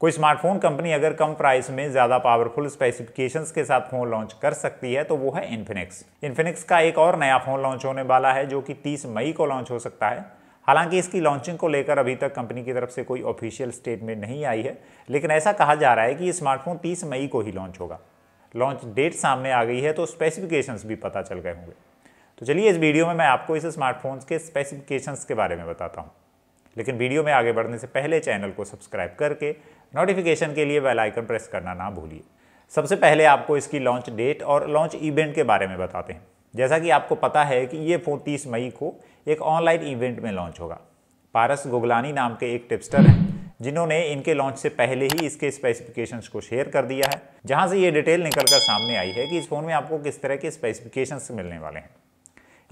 कोई smartphone company अगर कम price में ज़्यादा पावरफुल स्पेसिफिकेशंस के साथ फ़ोन लॉन्च कर सकती है तो वो है इन्फिनिक्स इन्फिनिक्स का एक और नया फ़ोन लॉन्च होने वाला है जो कि 30 मई को लॉन्च हो सकता है हालांकि इसकी लॉन्चिंग को लेकर अभी तक कंपनी की तरफ से कोई ऑफिशियल स्टेटमेंट नहीं आई है लेकिन ऐसा कहा जा रहा है कि ये स्मार्टफोन तीस मई को ही लॉन्च होगा लॉन्च डेट सामने आ गई है तो स्पेसिफिकेशंस भी पता चल गए होंगे तो चलिए इस वीडियो में मैं आपको इस स्मार्टफोन्स के स्पेसिफिकेशंस के बारे में बताता हूँ लेकिन वीडियो में आगे बढ़ने से पहले चैनल को सब्सक्राइब करके नोटिफिकेशन के लिए बेल आइकन प्रेस करना ना भूलिए सबसे पहले आपको इसकी लॉन्च डेट और लॉन्च इवेंट के बारे में बताते हैं जैसा कि आपको पता है कि ये फ़ोन तीस मई को एक ऑनलाइन इवेंट में लॉन्च होगा पारस गोगलानी नाम के एक टिप्स्टर हैं जिन्होंने इनके लॉन्च से पहले ही इसके स्पेसिफिकेशंस को शेयर कर दिया है जहां से ये डिटेल निकलकर सामने आई है कि इस फ़ोन में आपको किस तरह के स्पेसिफिकेशंस मिलने वाले हैं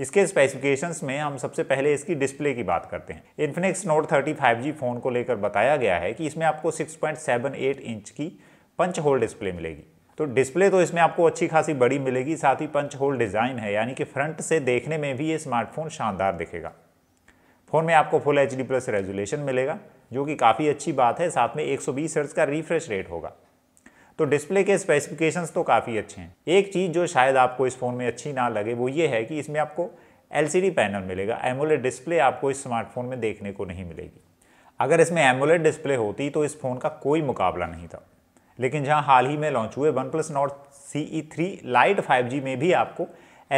इसके स्पेसिफिकेशंस में हम सबसे पहले इसकी डिस्प्ले की बात करते हैं Infinix Note thirty five G phone को लेकर बताया गया है कि इसमें आपको 6.78 इंच की पंच होल डिस्प्ले मिलेगी तो डिस्प्ले तो इसमें आपको अच्छी खासी बड़ी मिलेगी साथ ही पंच होल डिज़ाइन है यानी कि फ्रंट से देखने में भी ये स्मार्टफोन शानदार दिखेगा फ़ोन में आपको फुल एच प्लस रेजुलेशन मिलेगा जो कि काफ़ी अच्छी बात है साथ में एक सौ का रिफ्रेश रेट होगा तो डिस्प्ले के स्पेसिफिकेशंस तो काफ़ी अच्छे हैं एक चीज़ जो शायद आपको इस फ़ोन में अच्छी ना लगे वो ये है कि इसमें आपको एल पैनल मिलेगा एमोलेड डिस्प्ले आपको इस स्मार्टफोन में देखने को नहीं मिलेगी अगर इसमें एमोलेड डिस्प्ले होती तो इस फ़ोन का कोई मुकाबला नहीं था लेकिन जहाँ हाल ही में लॉन्च हुए OnePlus Nord C E three Lite five में भी आपको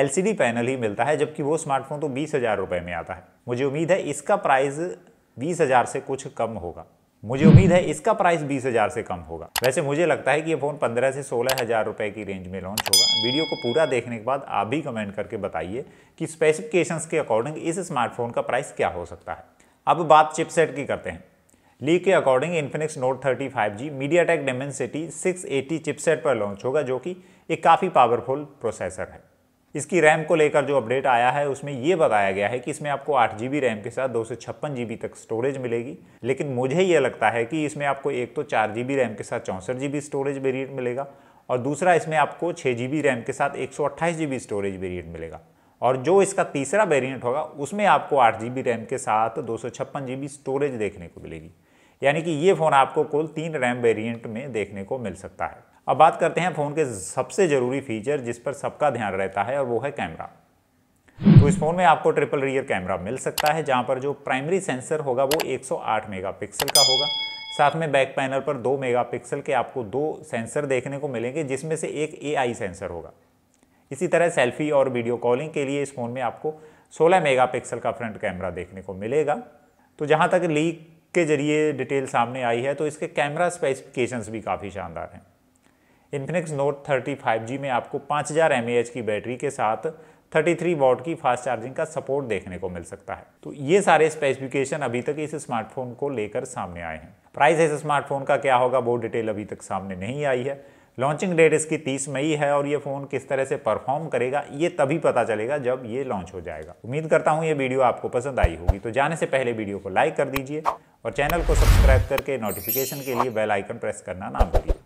एल पैनल ही मिलता है जबकि वो स्मार्टफोन तो बीस हज़ार रुपये में आता है मुझे उम्मीद है इसका प्राइस बीस हज़ार से कुछ कम होगा मुझे उम्मीद है इसका प्राइस बीस हजार से कम होगा वैसे मुझे लगता है कि ये फ़ोन पंद्रह से सोलह हजार रुपए की रेंज में लॉन्च होगा वीडियो को पूरा देखने के बाद आप भी कमेंट करके बताइए कि स्पेसिफिकेशंस के अकॉर्डिंग इस स्मार्टफोन का प्राइस क्या हो सकता है अब बात चिपसेट की करते हैं ली के according Infinix Note thirty five G MediaTek Dimensity eighty chipset पर लॉन्च होगा जो कि एक काफ़ी पावरफुल प्रोसेसर है इसकी रैम को लेकर जो अपडेट आया है उसमें ये बताया गया है कि इसमें आपको आठ जी रैम के साथ दो सौ तक स्टोरेज मिलेगी लेकिन मुझे ये लगता है कि इसमें आपको एक तो चार जी रैम के साथ चौंसठ जी स्टोरेज वेरिएंट मिलेगा और दूसरा इसमें आपको छः जी रैम के साथ एक सौ स्टोरेज वेरियंट मिलेगा और जो इसका तीसरा वेरिएंट होगा उसमें आपको आठ जी रैम के साथ दो सौ स्टोरेज देखने को मिलेगी यानी कि ये फ़ोन आपको कुल तीन रैम वेरिएंट में देखने को मिल सकता है अब बात करते हैं फ़ोन के सबसे ज़रूरी फीचर जिस पर सबका ध्यान रहता है और वो है कैमरा तो इस फ़ोन में आपको ट्रिपल रियर कैमरा मिल सकता है जहाँ पर जो प्राइमरी सेंसर होगा वो 108 मेगापिक्सल का होगा साथ में बैक पैनल पर 2 मेगापिक्सल के आपको दो सेंसर देखने को मिलेंगे जिसमें से एक एआई सेंसर होगा इसी तरह सेल्फी और वीडियो कॉलिंग के लिए इस फ़ोन में आपको 16 मेगापिक्सल का फ्रंट कैमरा देखने को मिलेगा तो जहाँ तक लीक के जरिए डिटेल सामने आई है तो इसके कैमरा स्पेसिफिकेशंस भी काफ़ी शानदार हैं इन्फिनिक्स नोट 35G में आपको 5000 हज़ार की बैटरी के साथ 33 वॉट की फास्ट चार्जिंग का सपोर्ट देखने को मिल सकता है तो ये सारे स्पेसिफिकेशन अभी तक इस स्मार्टफोन को लेकर सामने आए हैं प्राइस इस स्मार्टफोन का क्या होगा वो डिटेल अभी तक सामने नहीं आई है लॉन्चिंग डेट इसकी तीस मई है और ये फ़ोन किस तरह से परफॉर्म करेगा ये तभी पता चलेगा जब ये लॉन्च हो जाएगा उम्मीद करता हूँ ये वीडियो आपको पसंद आई होगी तो जाने से पहले वीडियो को लाइक कर दीजिए और चैनल को सब्सक्राइब करके नोटिफिकेशन के लिए बेल आइकन प्रेस करना ना भूलिए